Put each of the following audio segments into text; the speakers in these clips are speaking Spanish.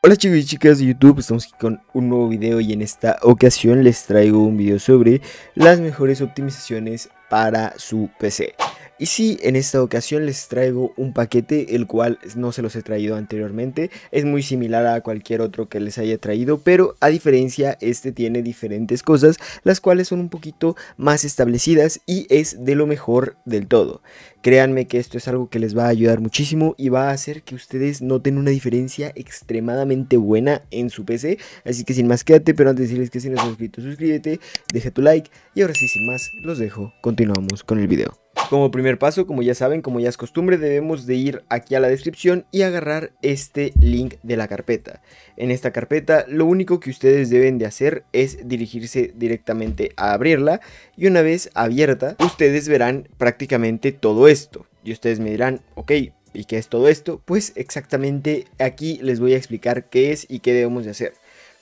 Hola chicos y chicas de YouTube, estamos aquí con un nuevo video y en esta ocasión les traigo un video sobre las mejores optimizaciones para su PC. Y sí, en esta ocasión les traigo un paquete el cual no se los he traído anteriormente, es muy similar a cualquier otro que les haya traído, pero a diferencia este tiene diferentes cosas, las cuales son un poquito más establecidas y es de lo mejor del todo. Créanme que esto es algo que les va a ayudar muchísimo y va a hacer que ustedes noten una diferencia extremadamente buena en su PC, así que sin más quédate, pero antes de decirles que si no estás suscrito, suscríbete, deja tu like y ahora sí sin más los dejo, continuamos con el video. Como primer paso, como ya saben, como ya es costumbre, debemos de ir aquí a la descripción y agarrar este link de la carpeta. En esta carpeta lo único que ustedes deben de hacer es dirigirse directamente a abrirla y una vez abierta ustedes verán prácticamente todo esto. Y ustedes me dirán, ok, ¿y qué es todo esto? Pues exactamente aquí les voy a explicar qué es y qué debemos de hacer.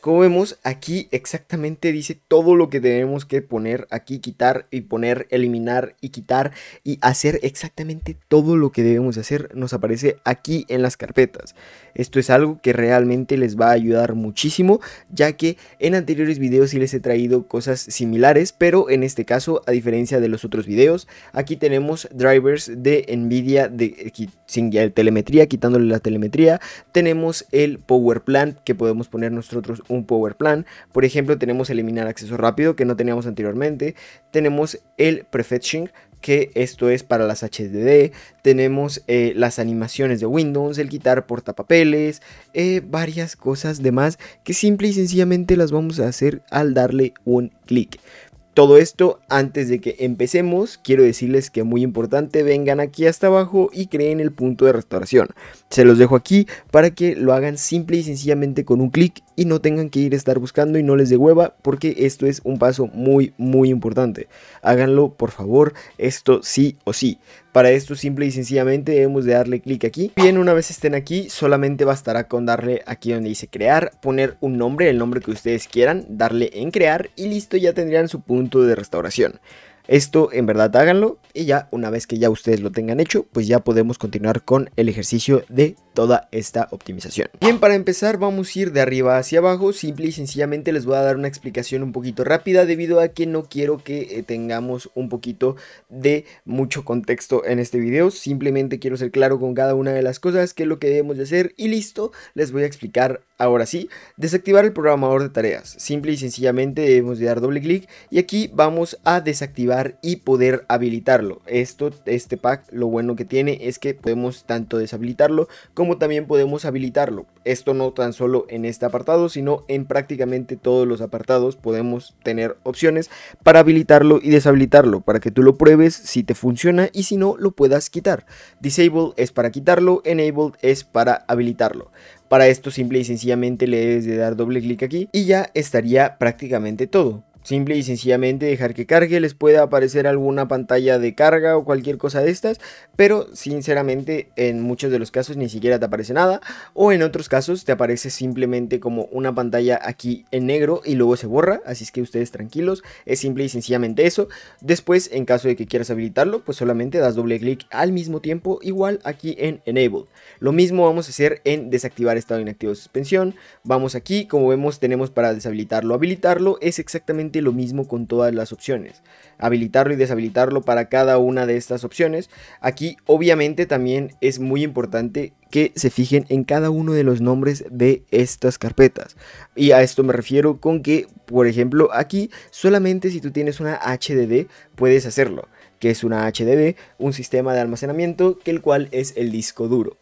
Como vemos, aquí exactamente dice todo lo que tenemos que poner aquí, quitar y poner, eliminar y quitar y hacer exactamente todo lo que debemos hacer nos aparece aquí en las carpetas. Esto es algo que realmente les va a ayudar muchísimo, ya que en anteriores videos sí les he traído cosas similares, pero en este caso, a diferencia de los otros videos, aquí tenemos drivers de NVIDIA de, sin telemetría, quitándole la telemetría, tenemos el power plant que podemos poner nosotros un un power plan. Por ejemplo, tenemos eliminar acceso rápido que no teníamos anteriormente. Tenemos el prefetching que esto es para las HDD, tenemos eh, las animaciones de Windows, el quitar portapapeles, eh, varias cosas demás que simple y sencillamente las vamos a hacer al darle un clic. Todo esto antes de que empecemos, quiero decirles que muy importante, vengan aquí hasta abajo y creen el punto de restauración. Se los dejo aquí para que lo hagan simple y sencillamente con un clic y no tengan que ir a estar buscando y no les dé hueva porque esto es un paso muy muy importante. Háganlo por favor, esto sí o sí. Para esto simple y sencillamente debemos de darle clic aquí. Bien, una vez estén aquí, solamente bastará con darle aquí donde dice crear, poner un nombre, el nombre que ustedes quieran, darle en crear y listo, ya tendrían su punto de restauración. Esto en verdad háganlo y ya una vez que ya ustedes lo tengan hecho, pues ya podemos continuar con el ejercicio de toda esta optimización. Bien, para empezar vamos a ir de arriba hacia abajo, simple y sencillamente les voy a dar una explicación un poquito rápida debido a que no quiero que eh, tengamos un poquito de mucho contexto en este video, simplemente quiero ser claro con cada una de las cosas, que es lo que debemos de hacer y listo, les voy a explicar Ahora sí, desactivar el programador de tareas. Simple y sencillamente debemos de dar doble clic y aquí vamos a desactivar y poder habilitarlo. Esto, este pack, lo bueno que tiene es que podemos tanto deshabilitarlo como también podemos habilitarlo. Esto no tan solo en este apartado, sino en prácticamente todos los apartados podemos tener opciones para habilitarlo y deshabilitarlo, para que tú lo pruebes si te funciona y si no lo puedas quitar. Disable es para quitarlo, enable es para habilitarlo. Para esto simple y sencillamente le debes de dar doble clic aquí y ya estaría prácticamente todo. Simple y sencillamente dejar que cargue, les puede aparecer alguna pantalla de carga o cualquier cosa de estas, pero sinceramente en muchos de los casos ni siquiera te aparece nada, o en otros casos te aparece simplemente como una pantalla aquí en negro y luego se borra, así es que ustedes tranquilos, es simple y sencillamente eso. Después, en caso de que quieras habilitarlo, pues solamente das doble clic al mismo tiempo, igual aquí en Enable. Lo mismo vamos a hacer en desactivar estado inactivo de suspensión, vamos aquí, como vemos tenemos para deshabilitarlo, habilitarlo, es exactamente lo mismo con todas las opciones. Habilitarlo y deshabilitarlo para cada una de estas opciones. Aquí obviamente también es muy importante que se fijen en cada uno de los nombres de estas carpetas. Y a esto me refiero con que, por ejemplo, aquí solamente si tú tienes una HDD puedes hacerlo, que es una HDD, un sistema de almacenamiento, que el cual es el disco duro.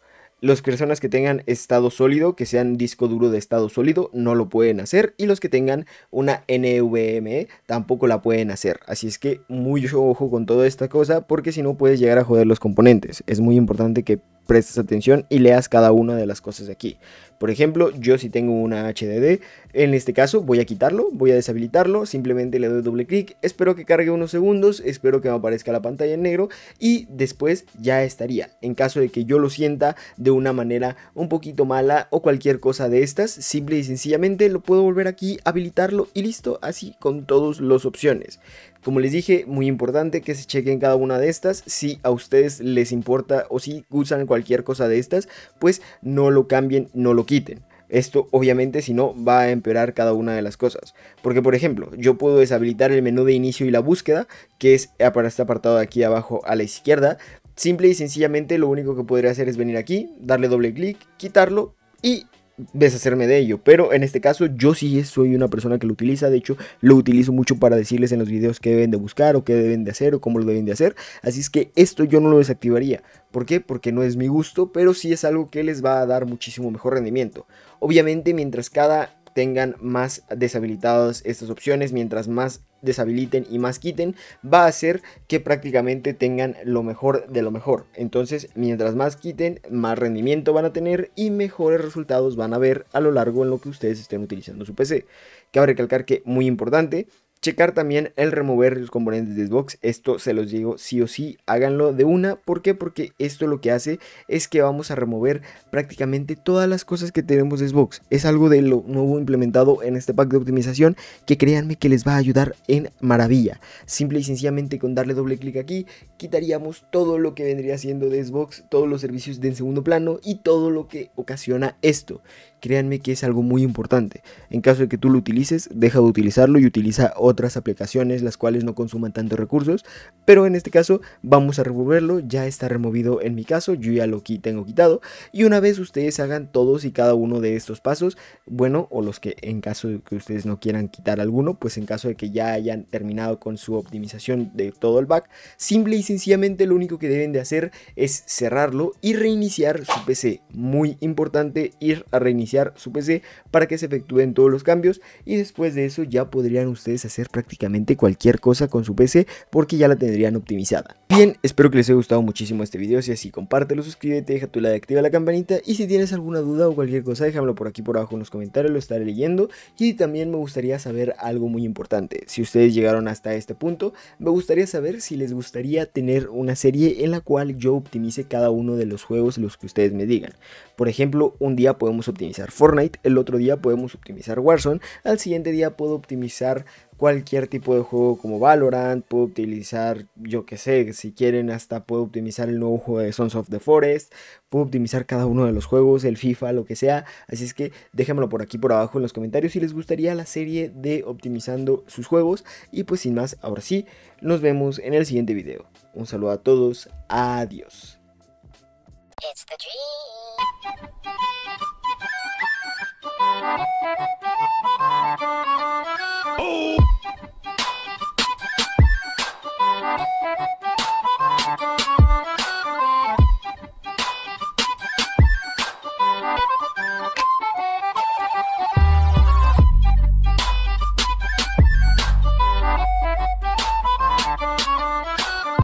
Los personas que tengan estado sólido, que sean disco duro de estado sólido, no lo pueden hacer. Y los que tengan una NVMe tampoco la pueden hacer. Así es que mucho ojo con toda esta cosa porque si no puedes llegar a joder los componentes. Es muy importante que prestes atención y leas cada una de las cosas de aquí. Por ejemplo, yo si tengo una HDD, en este caso voy a quitarlo, voy a deshabilitarlo, simplemente le doy doble clic, espero que cargue unos segundos, espero que me aparezca la pantalla en negro y después ya estaría. En caso de que yo lo sienta de una manera un poquito mala o cualquier cosa de estas, simple y sencillamente lo puedo volver aquí, habilitarlo y listo, así con todas las opciones. Como les dije, muy importante que se chequen cada una de estas, si a ustedes les importa o si usan cualquier cualquier cosa de estas, pues no lo cambien, no lo quiten. Esto obviamente si no va a empeorar cada una de las cosas. Porque por ejemplo, yo puedo deshabilitar el menú de inicio y la búsqueda, que es para este apartado de aquí abajo a la izquierda. Simple y sencillamente lo único que podría hacer es venir aquí, darle doble clic, quitarlo y deshacerme de ello. Pero en este caso yo sí soy una persona que lo utiliza. De hecho, lo utilizo mucho para decirles en los videos que deben de buscar o qué deben de hacer o cómo lo deben de hacer. Así es que esto yo no lo desactivaría. ¿Por qué? Porque no es mi gusto, pero sí es algo que les va a dar muchísimo mejor rendimiento. Obviamente, mientras cada tengan más deshabilitadas estas opciones, mientras más deshabiliten y más quiten, va a hacer que prácticamente tengan lo mejor de lo mejor. Entonces, mientras más quiten, más rendimiento van a tener y mejores resultados van a ver a lo largo en lo que ustedes estén utilizando su PC. Cabe recalcar que muy importante, Checar también el remover los componentes de Xbox, esto se los digo sí o sí, háganlo de una, ¿por qué? Porque esto lo que hace es que vamos a remover prácticamente todas las cosas que tenemos de Xbox. Es algo de lo nuevo implementado en este pack de optimización que créanme que les va a ayudar en maravilla. Simple y sencillamente con darle doble clic aquí, quitaríamos todo lo que vendría siendo de Xbox, todos los servicios de segundo plano y todo lo que ocasiona esto créanme que es algo muy importante. En caso de que tú lo utilices, deja de utilizarlo y utiliza otras aplicaciones las cuales no consuman tantos recursos, pero en este caso vamos a removerlo, ya está removido en mi caso, yo ya lo tengo quitado y una vez ustedes hagan todos y cada uno de estos pasos, bueno, o los que en caso de que ustedes no quieran quitar alguno, pues en caso de que ya hayan terminado con su optimización de todo el back, simple y sencillamente lo único que deben de hacer es cerrarlo y reiniciar su PC. Muy importante ir a reiniciar su PC para que se efectúen todos los cambios y después de eso ya podrían ustedes hacer prácticamente cualquier cosa con su PC porque ya la tendrían optimizada. Bien, espero que les haya gustado muchísimo este video, si así compártelo, suscríbete, deja tu like, activa la campanita y si tienes alguna duda o cualquier cosa déjamelo por aquí por abajo en los comentarios, lo estaré leyendo y también me gustaría saber algo muy importante, si ustedes llegaron hasta este punto me gustaría saber si les gustaría tener una serie en la cual yo optimice cada uno de los juegos los que ustedes me digan, por ejemplo un día podemos optimizar Fortnite, el otro día podemos optimizar Warzone, al siguiente día puedo optimizar cualquier tipo de juego como Valorant, puedo utilizar, yo que sé, si quieren hasta puedo optimizar el nuevo juego de Sons of the Forest, puedo optimizar cada uno de los juegos, el FIFA, lo que sea, así es que déjenmelo por aquí por abajo en los comentarios si les gustaría la serie de optimizando sus juegos y pues sin más, ahora sí, nos vemos en el siguiente video. Un saludo a todos, adiós.